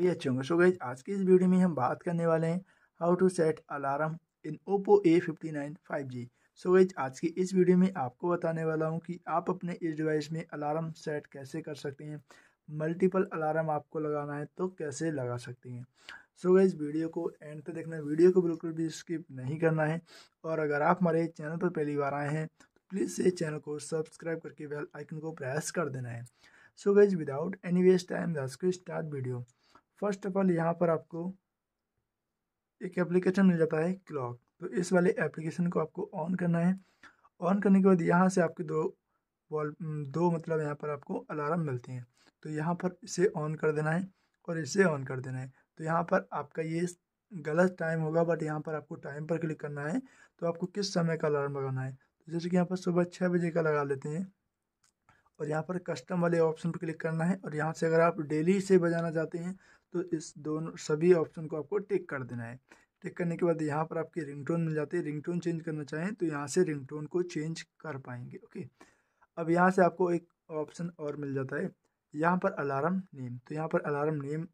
भी अच्छे होंगे सो गई आज की इस वीडियो में हम बात करने वाले हैं how to set alarm in Oppo A fifty nine five G सो गई आज की इस वीडियो में आपको बताने वाला हूँ कि आप अपने इस डिवाइस में अलार्म सेट कैसे कर सकते हैं मल्टीपल अलार्म आपको लगाना है तो कैसे लगा सकते हैं सो गई वीडियो को एंड तक देखना वीडियो को बिल्कुल भी स्किप नहीं करना है और अगर आप हमारे चैनल पर पहली बार आए हैं तो प्लीज़ इस चैनल को सब्सक्राइब करके बेल आइकन को प्रेस कर देना है सो गई विदाउट एनी वेस्ट टाइम दस को start video first of all यहाँ पर आपको एक एप्लीकेशन मिल जाता है क्लॉक तो इस वाले एप्लीकेशन को आपको ऑन करना है ऑन करने के बाद यहाँ से आपके दो वॉल दो मतलब यहाँ पर आपको अलार्म मिलते हैं तो यहाँ पर इसे ऑन कर देना है और इसे ऑन कर देना है तो यहाँ पर आपका ये गलत टाइम होगा बट यहाँ पर आपको टाइम पर क्लिक करना है तो आपको किस समय का अलार्म लगाना है तो जैसे कि यहाँ पर सुबह छः बजे का लगा लेते हैं और यहाँ पर कस्टम वाले ऑप्शन पर क्लिक करना है और यहाँ से अगर आप डेली से बजाना चाहते हैं तो इस दोनों सभी ऑप्शन को आपको टिक कर देना है टिक करने के बाद यहाँ पर आपकी रिंगटोन मिल जाती है रिंगटोन चेंज करना चाहें तो यहाँ से रिंगटोन को चेंज कर पाएंगे ओके अब यहाँ से आपको एक ऑप्शन और मिल जाता है यहाँ पर अलार्म नेम तो यहाँ पर अलार्म नेम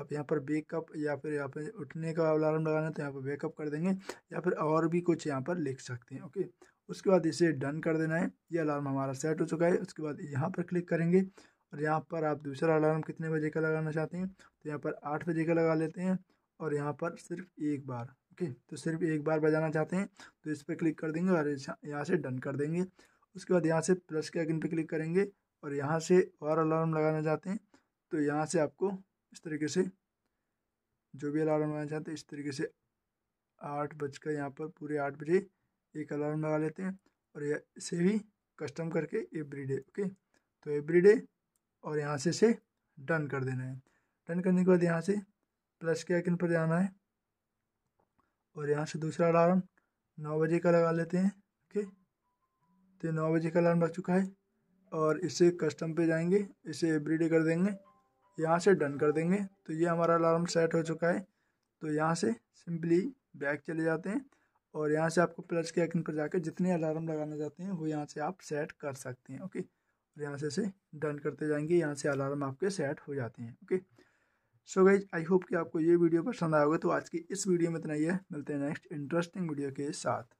आप यहाँ पर बेकअप या फिर यहाँ पर उठने का अलार्म लगाना है तो यहाँ पर बेकअप कर देंगे या फिर और भी कुछ यहाँ पर लिख सकते हैं ओके उसके बाद इसे डन कर देना है ये अलार्म हमारा सेट हो चुका है उसके बाद यहाँ पर क्लिक करेंगे और यहाँ पर आप दूसरा अलार्म कितने बजे का लगाना चाहते हैं तो यहाँ पर आठ बजे का लगा लेते हैं और यहाँ पर सिर्फ एक बार ओके तो सिर्फ एक बार बजाना चाहते हैं तो इस पर क्लिक कर देंगे और यहाँ से डन कर देंगे उसके बाद यहाँ से प्लस के आइकन पर क्लिक करेंगे और यहाँ से और अलार्म लगाना चाहते हैं तो यहाँ से आपको इस तरीके से जो भी अलार्म लगाना चाहते हैं इस तरीके से आठ बजकर यहाँ पर पूरे आठ बजे एक अलार्म लगा लेते हैं और यह इसे भी कस्टम करके एवरी डे ओके तो एवरी डे और यहाँ से इसे डन कर देना है डन करने के बाद यहाँ से प्लस के आइकन पर जाना है और यहाँ से दूसरा अलार्म नौ बजे का लगा लेते हैं ओके तो नौ बजे का अलार्म लग चुका है और इसे कस्टम पे जाएंगे इसे एवरी डे कर देंगे यहाँ से डन कर देंगे तो ये हमारा अलार्म सेट हो चुका है तो यहाँ से सिंपली बैक चले जाते हैं और यहाँ से आपको प्लस के आइकन पर जाकर जितने अलार्म लगाना चाहते हैं वो यहाँ से आप सेट कर सकते हैं ओके और यहाँ से इसे डन करते जाएंगे यहाँ से अलार्म आपके सेट हो जाते हैं okay so guys I hope कि आपको ये वीडियो पसंद आया होगा तो आज की इस वीडियो में इतना ही है मिलते हैं नेक्स्ट इंटरेस्टिंग वीडियो के साथ